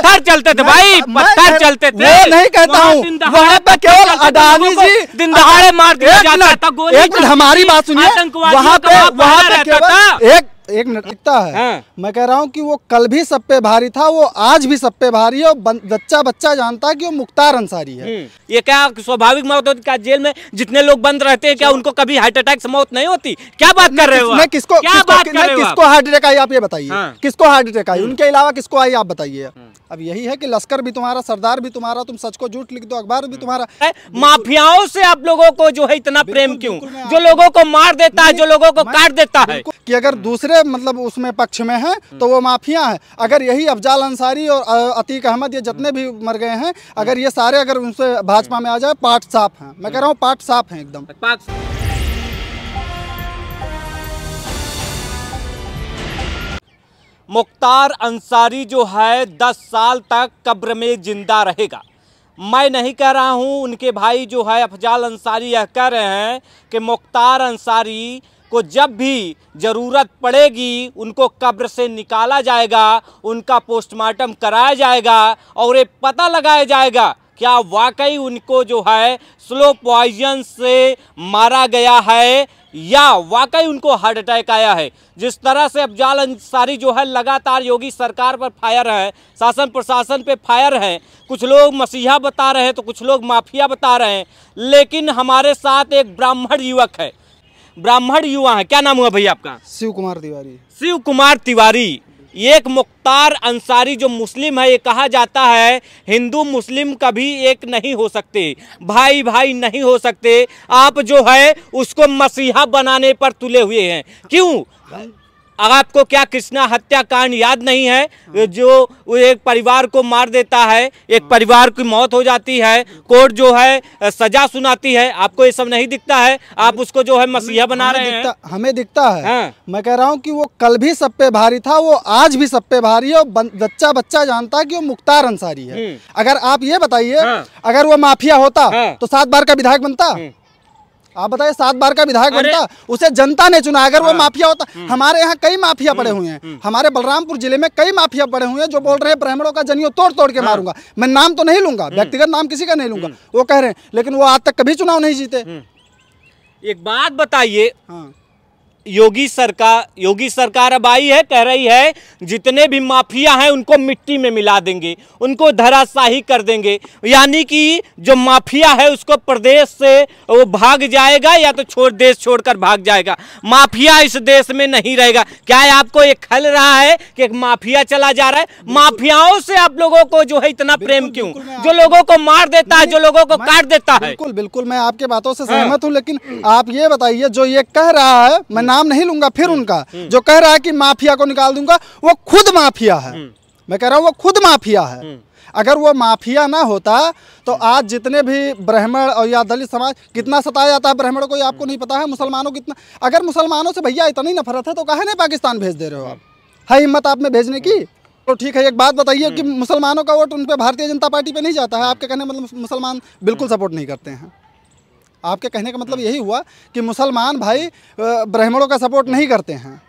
पत्थर चलते थे भाई पत्थर चलते थे नहीं कहता हूँ वहाँ पे केवल अडानी जी दिन दहाड़े मार दिया जाता था एक हमारी बात सुनिए वहाँ पे वहाँ पे एक एक मिनट दिखता है हाँ। मैं कह रहा हूँ कि वो कल भी सब पे भारी था वो आज भी सब पे भारी है और बच्चा बच्चा जानता है कि वो मुख्तार अंसारी है हम्म, ये क्या स्वाभाविक मौत होती क्या जेल में जितने लोग बंद रहते हैं क्या उनको कभी हार्ट अटैक से मौत नहीं होती क्या बात कर रहे हो मैं किसको किसको हार्ट अटैक आई आप ये बताइए हाँ। किसको हार्ट अटैक आई हम्म। उनके अलावा किसको आई आप बताइए हम्म। अब यही है कि लश्कर भी तुम्हारा सरदार भी तुम्हारा तुम सच को झूठ लिख दो अखबार भी तुम्हारा माफियाओं से आप लोगों को जो है इतना प्रेम क्यों जो लोगों को मार देता है जो लोगों को काट देता है कि अगर दूसरे के मतलब उसमें पक्ष में हैं तो वो माफिया हैं अगर यही अफजाल अंसारी और अतीक अहमद ये जितने भी मर गए हैं अगर ये सारे अगर उनसे भाजपा में आ जाए पाठ साफ हैं मैं कह रहा हूँ पाठ साफ हैं एकदम मुख्तार अंसारी जो है दस साल तक कब्र में जिंदा रहेगा मैं नहीं कह रहा हूं उनके भाई जो है अफजाल अंसारी यह कह रहे हैं कि मुख्तार अंसारी को जब भी ज़रूरत पड़ेगी उनको कब्र से निकाला जाएगा उनका पोस्टमार्टम कराया जाएगा और ये पता लगाया जाएगा क्या वाकई उनको जो है स्लो पॉइजन से मारा गया है या वाकई उनको हार्ट अटैक आया है जिस तरह से अफजाल अंसारी जो है लगातार योगी सरकार पर फायर है शासन प्रशासन पे फायर है कुछ लोग मसीहा बता रहे हैं तो कुछ लोग माफिया बता रहे हैं लेकिन हमारे साथ एक ब्राह्मण युवक है ब्राह्मण युवा हैं क्या नाम हुआ भैया आपका शिव कुमार तिवारी शिव कुमार तिवारी एक मुख्तार अंसारी जो मुस्लिम है ये कहा जाता है हिंदू मुस्लिम कभी एक नहीं हो सकते भाई भाई नहीं हो सकते आप जो है उसको मसीहा बनाने पर तुले हुए हैं क्यों अगर आपको क्या कृष्णा हत्याकांड याद नहीं है हाँ। जो एक परिवार को मार देता है एक हाँ। परिवार की मौत हो जाती है कोर्ट जो है सजा सुनाती है आपको ये सब नहीं दिखता है आप उसको जो है मसीहा बना रहे हैं हमें दिखता है हाँ। मैं कह रहा हूँ कि वो कल भी सब पे भारी था वो आज भी सब पे भारी है और बच्चा बच्चा जानता है कि वो मुख्तार अंसारी है हम्म। अगर आप ये बताइए हाँ। अगर वो माफिया होता तो सात बार का विधायक बनता हम्म। आप बताइए सात बार का विधायक बनता उसे जनता ने चुना अगर वो हाँ। माफिया होता हम्म। हमारे यहाँ कई माफिया हम्म, पड़े हुए हैं हम्म। हमारे बलरामपुर जिले में कई माफिया पड़े हुए हैं जो बोल रहे हैं ब्राह्मणों का जनियो तोड़ तोड़ के हाँ। मारूंगा मैं नाम तो नहीं लूंगा व्यक्तिगत नाम किसी का नहीं लूंगा वो कह रहे हैं लेकिन वो आज तक कभी चुनाव नहीं जीते एक बात बताइए हाँ। योगी सरकार योगी सरकार अब आई है कह रही है जितने भी माफिया हैं उनको मिट्टी में मिला देंगे उनको धराशाही कर देंगे यानी कि जो माफिया है उसको प्रदेश से वो भाग जाएगा या तो छोड़ देश छोड़कर भाग जाएगा माफिया इस देश में नहीं रहेगा क्या है आपको ये खल रहा है कि एक माफिया चला जा रहा है माफियाओं से आप लोगों को जो है इतना प्रेम क्यों जो लोगों को मार देता है जो लोगों को काट देता है बिल्कुल बिल्कुल मैं आपके बातों से हाँ। सहमत हूँ लेकिन आप ये बताइए जो ये कह रहा है मैं हम्म। नाम नहीं लूंगा फिर हम्म, उनका हम्म। जो कह रहा है कि माफिया को निकाल दूंगा वो खुद माफिया है हम्म। मैं कह रहा हूँ वो खुद माफिया है अगर वो माफिया ना होता तो आज जितने भी ब्राह्मण और या दलित समाज कितना सताया जाता है ब्राह्मणों को आपको नहीं पता है मुसलमानों कितना अगर मुसलमानों से भैया इतनी नफरत है तो कहा नहीं पाकिस्तान भेज दे रहे हो आप है हिम्मत आप में भेजने की तो ठीक है एक बात बताइए कि मुसलमानों का वोट उन पर भारतीय जनता पार्टी पर नहीं जाता है आपके कहने मतलब मुसलमान बिल्कुल सपोर्ट नहीं करते हैं आपके कहने का मतलब हाँ। यही हुआ कि मुसलमान भाई ब्राह्मणों का सपोर्ट नहीं करते हैं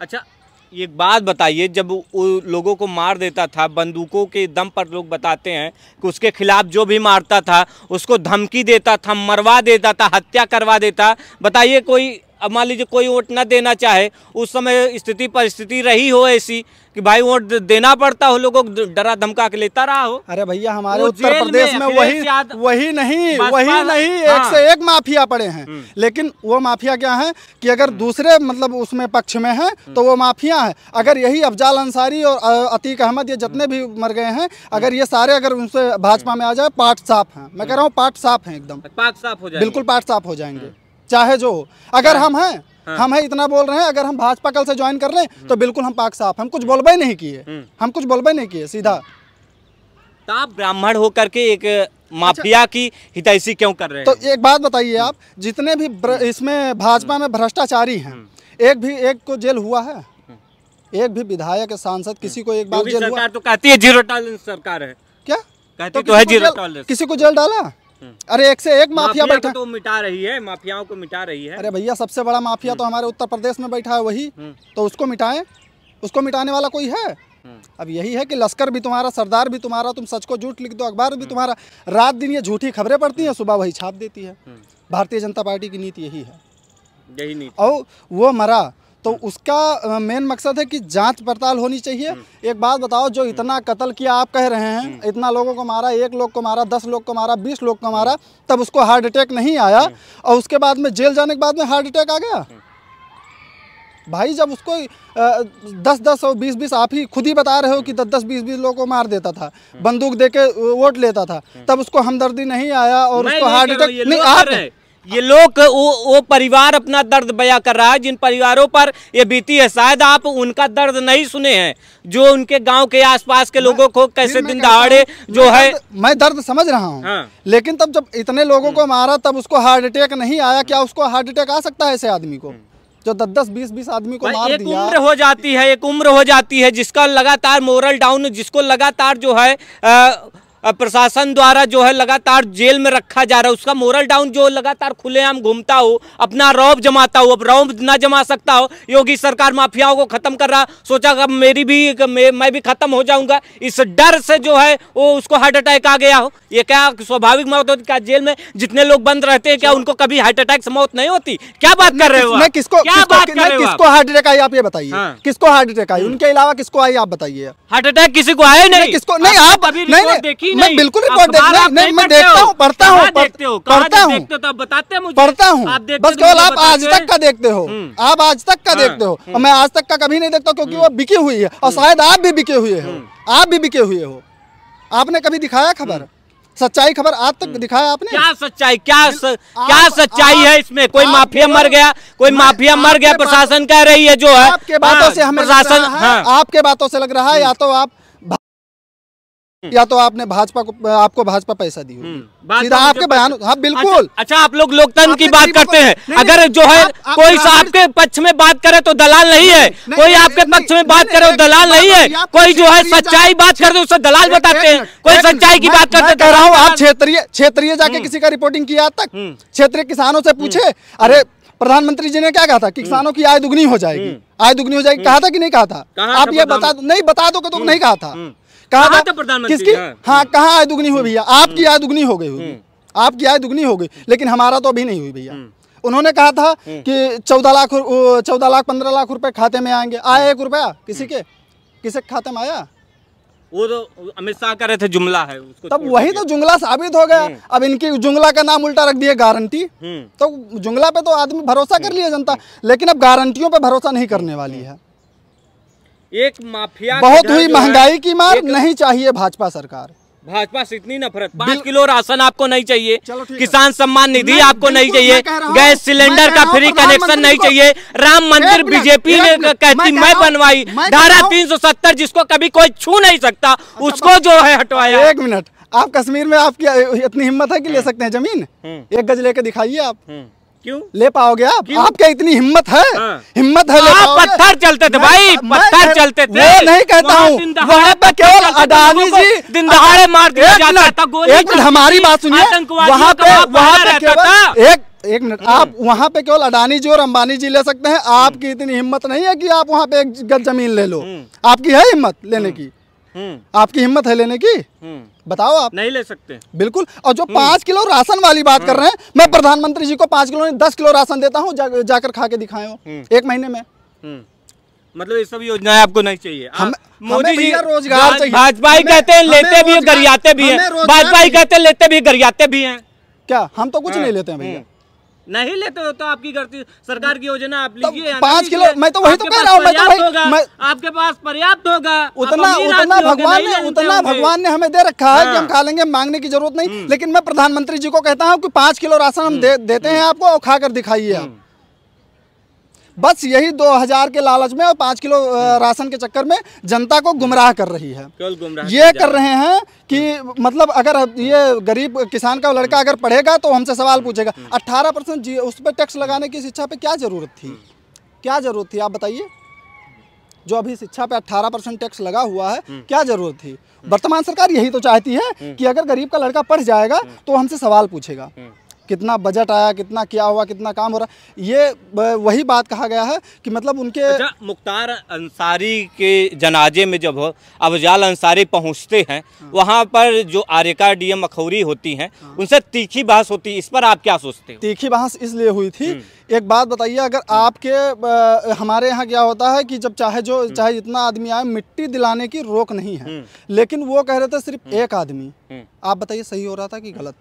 अच्छा एक बात बताइए जब वो लोगों को मार देता था बंदूकों के दम पर लोग बताते हैं कि उसके खिलाफ जो भी मारता था उसको धमकी देता था मरवा देता था हत्या करवा देता बताइए कोई अब मान लीजिए कोई वोट ना देना चाहे उस समय स्थिति परिस्थिति रही हो ऐसी कि भाई वोट देना पड़ता हो लोगों को डरा धमका के लेता रहा हो अरे भैया हमारे उत्तर प्रदेश में, में वही वही नहीं वही नहीं हाँ। एक से एक माफिया पड़े हैं हम्म। लेकिन वो माफिया क्या है कि अगर दूसरे मतलब उसमें पक्ष में है हम्म। तो वो माफिया है अगर यही अफजाल अंसारी और अतीक अहमद ये जितने भी मर गए हैं हम्म। अगर ये सारे अगर उनसे भाजपा में आ जाए पाठ साफ है मैं कह रहा हूँ पाठ साफ है एकदम पाठ साफ हो जाए बिल्कुल पाठ साफ हो जाएंगे चाहे जो अगर हाँ। हम हैं हाँ। हम है इतना बोल रहे हैं अगर हम भाजपा कल से ज्वाइन कर लें हम्म। तो बिल्कुल हम पाक साफ हम कुछ बोलबे नहीं किए हम्म। हम कुछ बोलबे नहीं किए सीधा तो आप ब्राह्मण होकर के एक माफिया अच्छा। की हितैषी क्यों कर रहे तो हैं तो एक बात बताइए हम्म। आप जितने भी इसमें भाजपा में भ्रष्टाचारी हैं एक भी एक को जेल हुआ है एक भी विधायक सांसद किसी को एक बार जेल हुआ तो कहती है जीरो टॉलरेंस सरकार है क्या कहती तो है तो जीरो टॉलरेंस किसी को जेल डाला अरे एक से एक माफिया, बैठा तो मिटा रही है माफियाओं को मिटा रही है अरे भैया सबसे बड़ा माफिया तो हम्म। हमारे उत्तर प्रदेश में बैठा है वही हम्म। तो उसको मिटाए उसको मिटाने वाला कोई है हम्म। अब यही है कि लश्कर भी तुम्हारा सरदार भी तुम्हारा तुम सच को झूठ लिख दो अखबार भी तुम्हारा रात दिन ये झूठी खबरें पड़ती हैं सुबह वही छाप देती है भारतीय जनता पार्टी की नीति यही है यही नीति और वो मरा तो उसका मेन मकसद है कि जांच पड़ताल होनी चाहिए हम्म। एक बात बताओ जो हम्म। इतना कत्ल किया आप कह रहे हैं हम्म। इतना लोगों को मारा एक लोग को मारा दस लोग को मारा बीस लोग को मारा तब उसको हार्ट अटैक नहीं आया और उसके बाद में जेल जाने के बाद में हार्ट अटैक आ गया भाई जब उसको दस दस और बीस बीस आप ही खुद ही बता रहे हो कि दस दस बीस बीस लोगों को मार देता था बंदूक दे के वोट लेता था तब उसको हमदर्दी नहीं आया और उसको हार्ट अटैक नहीं रहे ये लोग वो, वो परिवार अपना दर्द बया कर रहा है जिन परिवारों पर ये बीती है शायद आप उनका दर्द नहीं सुने हैं जो उनके गांव के आसपास के लोगों को कैसे दिन दहाड़े जो मैं है मैं दर्द समझ रहा हूँ हाँ। लेकिन तब जब इतने लोगों को हम्म। मारा तब उसको हार्ट अटैक नहीं आया क्या हम्म। उसको हार्ट अटैक आ सकता है ऐसे आदमी को हम्म। जो दस दस बीस बीस आदमी को मार एक दिया। उम्र हो जाती है एक उम्र हो जाती है जिसका लगातार मोरल डाउन जिसको लगातार जो है आ, प्रशासन द्वारा जो है लगातार जेल में रखा जा रहा है उसका मोरल डाउन जो लगातार खुलेआम घूमता हो अपना रौब जमाता हो अब रौब ना जमा सकता हो योगी सरकार माफियाओं को खत्म कर रहा सोचा कि मेरी भी मैं भी खत्म हो जाऊंगा इस डर से जो है वो उसको हार्ट अटैक आ गया हो ये क्या स्वाभाविक मौत होती क्या जेल में जितने लोग बंद रहते हैं क्या उनको कभी हार्ट अटैक से मौत नहीं होती क्या बात कर रहे हो किसको क्या बात कर रहे किसको हार्ट अटैक आई आप ये बताइए हाँ। किसको हार्ट अटैक आई उनके अलावा किसको आई आप बताइए हार्ट अटैक किसी को आए नहीं किसको नहीं आप अभी देखिए नहीं मैं बिल्कुल रिपोर्ट देख नहीं मैं देखता हूँ पढ़ता हूँ पढ़ता हूँ बताते मुझे पढ़ता हूँ बस तो केवल हम्म। आप आज तक का देखते हो आप आज तक का देखते हो और हम्म। मैं आज तक का कभी नहीं देखता क्योंकि हम्म। वो बिकी हुई है और शायद आप भी बिके हुए हो आप भी बिके हुए हो आपने कभी दिखाया खबर सच्चाई खबर आज तक दिखाया आपने क्या सच्चाई क्या स, क्या सच्चाई है इसमें कोई माफिया मर गया कोई माफिया मर गया प्रशासन कह रही है जो है आपके बातों हाँ, से हमें प्रशासन हाँ। आपके बातों से लग रहा है या तो आप हम्म। या तो आपने भाजपा को आपको भाजपा पैसा दी हम्म। सीधा तो आपके बयान हाँ अच्छा, बिल्कुल अच्छा, अच्छा आप लोग लोकतंत्र की बात करते हैं अगर जो है कोई आपके पक्ष में बात करे तो दलाल नहीं है कोई आपके पक्ष में बात करे तो दलाल नहीं है कोई जो है सच्चाई बात कर दे उसे दलाल बताते हैं कोई सच्चाई की बात करते कह तो रहा हूँ आप क्षेत्रीय क्षेत्रीय जाके हम्म। किसी का रिपोर्टिंग किया तक क्षेत्रीय किसानों से पूछे अरे प्रधानमंत्री जी ने क्या कहा था कि किसानों की आय दुगनी हो जाएगी आय दुगनी हो जाएगी कहा था कि नहीं कहा था आप ये बता नहीं बता दो कि तो नहीं कहा था कहा हाँ तो किसकी हाँ कहाँ हम्म। आय दुगनी हुई भैया हम्म। आपकी आय दुगनी हो गई हुई हम्म। आपकी आय दुगनी हो गई लेकिन हमारा तो अभी नहीं हुई भैया उन्होंने कहा था कि चौदह लाख चौदह लाख पंद्रह लाख रुपए खाते में आएंगे आया एक रुपया किसी के किसी के खाते में आया वो तो अमित शाह कह रहे थे जुमला है उसको तब वही तो जुमला साबित हो गया अब इनकी जुमला का नाम उल्टा रख दिया गारंटी तो जुमला पे तो आदमी भरोसा कर लिया जनता लेकिन अब गारंटियों पे भरोसा नहीं करने वाली है एक माफिया बहुत हुई महंगाई की मार नहीं चाहिए भाजपा सरकार भाजपा से इतनी नफरत पाँच किलो राशन आपको नहीं चाहिए किसान सम्मान निधि आपको नहीं चाहिए गैस सिलेंडर का फ्री कनेक्शन नहीं चाहिए राम मंदिर बीजेपी ने कहती मैं बनवाई धारा 370 जिसको कभी कोई छू नहीं सकता अच्छा, उसको जो है हटवाया एक मिनट आप कश्मीर में आपकी इतनी हिम्मत है कि ले हम्म। सकते हैं जमीन हम्म। एक गज लेके दिखाइए आप हम्म। क्यों ले पाओगे आप क्यों? आप क्या इतनी हिम्मत है हाँ। हिम्मत है ले आप पत्थर चलते थे भाई पत्थर चलते थे मैं नहीं कहता हूँ वहाँ पे केवल अडानी जी दिन दहाड़े हाँ। मार दिया एक मिनट हमारी बात सुनिए वहाँ पे वहाँ पे केवल एक एक मिनट आप हम्म। वहाँ पे केवल अडानी जी और अंबानी जी ले सकते हैं हम्म। आपकी इतनी हिम्मत नहीं है कि आप वहाँ पे एक गज जमीन ले लो हम्म। आपकी है हिम्मत लेने की हम्म। आपकी हिम्मत है लेने की हम्म। बताओ आप नहीं ले सकते बिल्कुल और जो हम्म। पांच किलो राशन वाली बात कर रहे हैं मैं प्रधानमंत्री जी को पांच किलो नहीं दस किलो राशन देता हूँ जा, जाकर खा के दिखाए एक महीने में मतलब ये सब योजनाएं आपको नहीं चाहिए हम, मोदी जी रोजगार भाजपाई भाजपा कहते हैं लेते भी गरियाते भी हैं भाजपा कहते हैं लेते भी गरियाते भी हैं क्या हम तो कुछ नहीं हाँ। लेते हैं भैया नहीं लेते हो तो आपकी गलती सरकार की योजना आप तो लीजिए तो पाँच किलो मैं तो वही तो कह रहा हूँ तो आपके पास पर्याप्त होगा उतना उतना भगवान ने उतना भगवान ने हमें दे रखा है कि हाँ। हम खा लेंगे मांगने की जरूरत नहीं हम्म। लेकिन मैं प्रधानमंत्री जी को कहता हूँ कि पाँच किलो राशन हम हम्म। देते हैं हम्म। आपको और खा दिखाइए आप बस यही दो हजार के लालच में और पांच किलो हम्म। राशन के चक्कर में जनता को गुमराह कर रही है ये कर रहे हैं कि हम्म। मतलब अगर ये गरीब किसान का लड़का अगर पढ़ेगा तो हमसे सवाल पूछेगा हम्म। अट्ठारह परसेंट उस पर टैक्स लगाने की शिक्षा पे क्या ज़रूरत थी क्या ज़रूरत थी आप बताइए जो अभी शिक्षा पे 18 परसेंट टैक्स लगा हुआ है क्या जरूरत थी वर्तमान सरकार यही तो चाहती है कि अगर गरीब का लड़का पढ़ जाएगा तो हमसे सवाल पूछेगा कितना बजट आया कितना क्या हुआ कितना काम हो रहा ये वही बात कहा गया है कि मतलब उनके अच्छा, मुख्तार अंसारी के जनाजे में जब अफजाल अंसारी पहुँचते हैं वहाँ पर जो आर्यका डी एम अखौरी होती हैं हाँ। उनसे तीखी बहस होती है इस पर आप क्या सोचते हैं तीखी बहस इसलिए हुई थी हम्म। एक बात बताइए अगर हम्म। आपके हमारे यहाँ क्या होता है कि जब चाहे जो हम्म। चाहे जितना आदमी आए मिट्टी दिलाने की रोक नहीं है लेकिन वो कह रहे थे सिर्फ एक आदमी आप बताइए सही हो रहा था कि गलत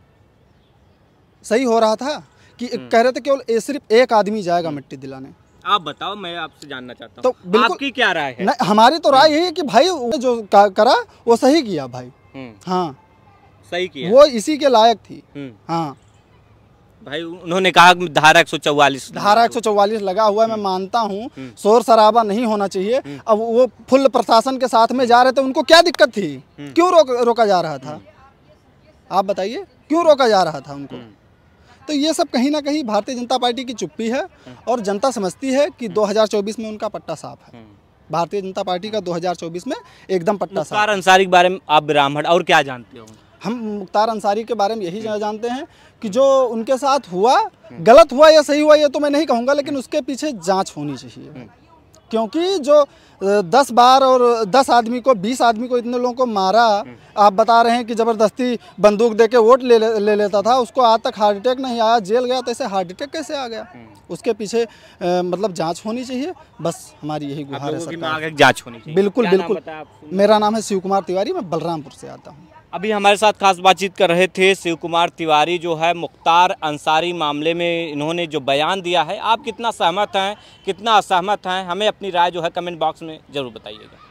सही हो रहा था कि हम्म। कह रहे थे केवल सिर्फ एक आदमी जाएगा मिट्टी दिलाने आप बताओ मैं आपसे जानना चाहता तो हूँ तो आपकी क्या राय है हमारी तो राय यही है कि भाई जो करा वो सही किया भाई हम्म। हाँ सही किया वो इसी के लायक थी हम्म। हाँ भाई उन्होंने कहा धारा एक सौ चौवालीस धारा एक सौ चौवालीस लगा हुआ है मैं मानता हूँ शोर शराबा नहीं होना चाहिए अब वो फुल प्रशासन के साथ में जा रहे थे उनको क्या दिक्कत थी क्यों रोक रोका जा रहा था आप बताइए क्यों रोका जा रहा था उनको तो ये सब कहीं ना कहीं भारतीय जनता पार्टी की चुप्पी है हम्म। और जनता समझती है कि 2024 हम्म। में उनका पट्टा साफ है हम्म। भारतीय जनता पार्टी का 2024 में एकदम पट्टा साफ अंसारी के बारे में आप ब्राह्मण और क्या जानते हो हम मुख्तार अंसारी के बारे में यही जानते हैं कि जो उनके साथ हुआ गलत हुआ या सही हुआ ये तो मैं नहीं कहूँगा लेकिन उसके पीछे जाँच होनी चाहिए क्योंकि जो दस बार और दस आदमी को बीस आदमी को इतने लोगों को मारा हम्म। आप बता रहे हैं कि ज़बरदस्ती बंदूक दे के वोट ले, ले ले लेता था उसको आज तक हार्ट अटैक नहीं आया जेल गया तो ऐसे हार्ट अटैक कैसे आ गया हम्म। उसके पीछे आ, मतलब जांच होनी चाहिए बस हमारी यही गुहार है सरकार जाँच होनी चाहिए बिल्कुल बिल्कुल मेरा नाम है शिव कुमार तिवारी मैं बलरामपुर से आता हूँ अभी हमारे साथ खास बातचीत कर रहे थे शिव कुमार तिवारी जो है मुख्तार अंसारी मामले में इन्होंने जो बयान दिया है आप कितना सहमत हैं कितना असहमत हैं हमें अपनी राय जो है कमेंट बॉक्स में में ज़रूर बताइएगा